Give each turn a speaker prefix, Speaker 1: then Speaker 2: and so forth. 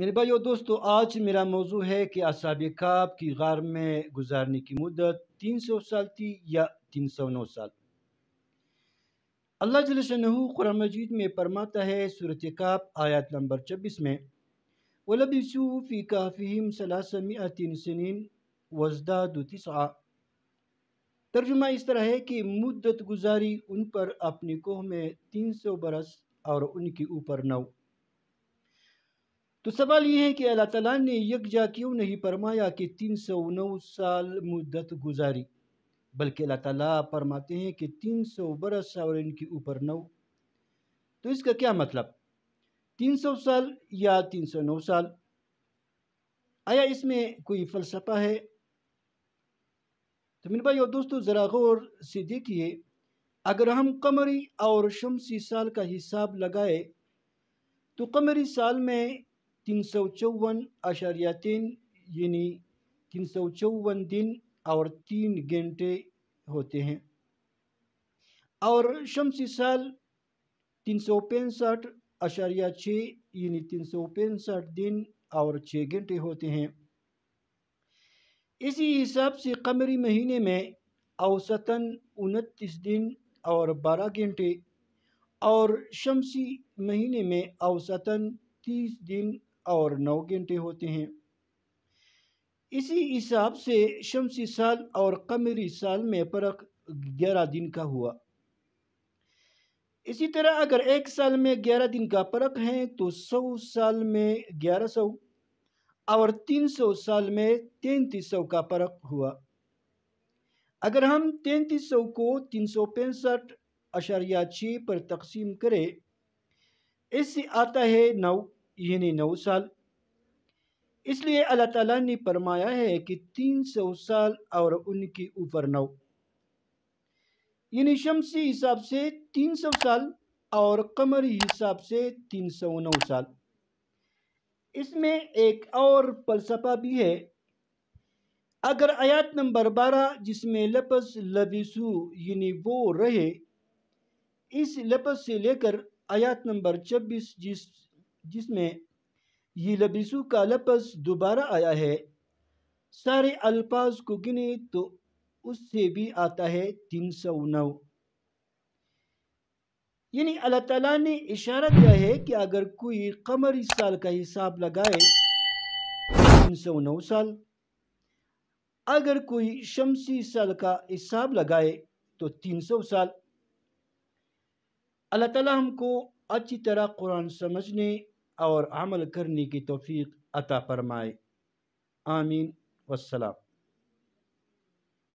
Speaker 1: मेरे भाई और दोस्तों आज मेरा मौजू है कि असाब काब की गार में गुजारने की मुद्दत तीन सौ साल थी या तीन सौ नौ साल अल्लाह जलशनहू कुर मजीद में फरमाता है सूरत काब आयत नंबर छब्बीस में वलबिसूफ़ी काफ़ीम सलासमिन वजदा वजदाद तर्जुमा इस तरह है कि मुद्दत गुजारी उन पर अपनी कोह में तीन सौ बरस और उनके ऊपर नौ तो सवाल ये है कि अल्लाह ताला ने यकजा क्यों नहीं फरमाया कि तीन सौ नौ साल मुद्दत गुजारी बल्कि अल्लाह ताला फरमाते हैं कि तीन सौ बरस और इनके ऊपर नौ तो इसका क्या मतलब तीन सौ साल या तीन सौ नौ साल आया इसमें कोई फ़लसफ़ा है तो मेरे भाई और दोस्तों ज़रा गौर से देखिए अगर हम कमरी और शमसी साल का हिसाब लगाए तो कमरी साल में तीन सौ चौवन अशारिया तीन यानी तीन सौ चौवन दिन और तीन घंटे होते हैं और शमसी साल तीन सौ पैंसठ अशारिया छः यानी तीन सौ पैंसठ दिन और छः घंटे होते हैं इसी हिसाब से कमरी महीने में औसतन उनतीस दिन और बारह घंटे और शमसी महीने में औसतन तीस दिन और नौ घंटे होते हैं इसी हिसाब से शमसी साल और कमरी साल में फ़र्क ग्यारह दिन का हुआ इसी तरह अगर एक साल में ग्यारह दिन का फ़र्क है तो सौ साल में ग्यारह सौ और तीन सौ साल में तैतीस सौ का फ़र्क हुआ अगर हम तैतीस सौ को तीन सौ पैंसठ अशारिया छः पर तकसीम करें इससे आता है नौ यानी नौ साल इसलिए अल्लाह ताला ने फरमाया है कि तीन सौ साल और उनके ऊपर नौ यानी शमसी हिसाब से तीन सौ साल और कमरी हिसाब से तीन सौ नौ साल इसमें एक और फलसफा भी है अगर आयत नंबर बारह जिसमें लपस लबिसु यानी वो रहे इस लपस से लेकर आयत नंबर छब्बीस जिस जिसमें ये लबिसु का लफ्ज़ दोबारा आया है सारे अल्फाज को गिने तो उससे भी आता है तीन सौ नौ यानी अल्लाह ताला ने इशारा दिया है कि अगर कोई कमर इस साल का हिसाब लगाए तीन सौ नौ साल अगर कोई शमसी साल का हिसाब लगाए तो तीन सौ साल अल्लाह ताला हमको अच्छी तरह कुरान समझने और अमल करने की तोफ़ी अता फरमाए आमीन वसलाम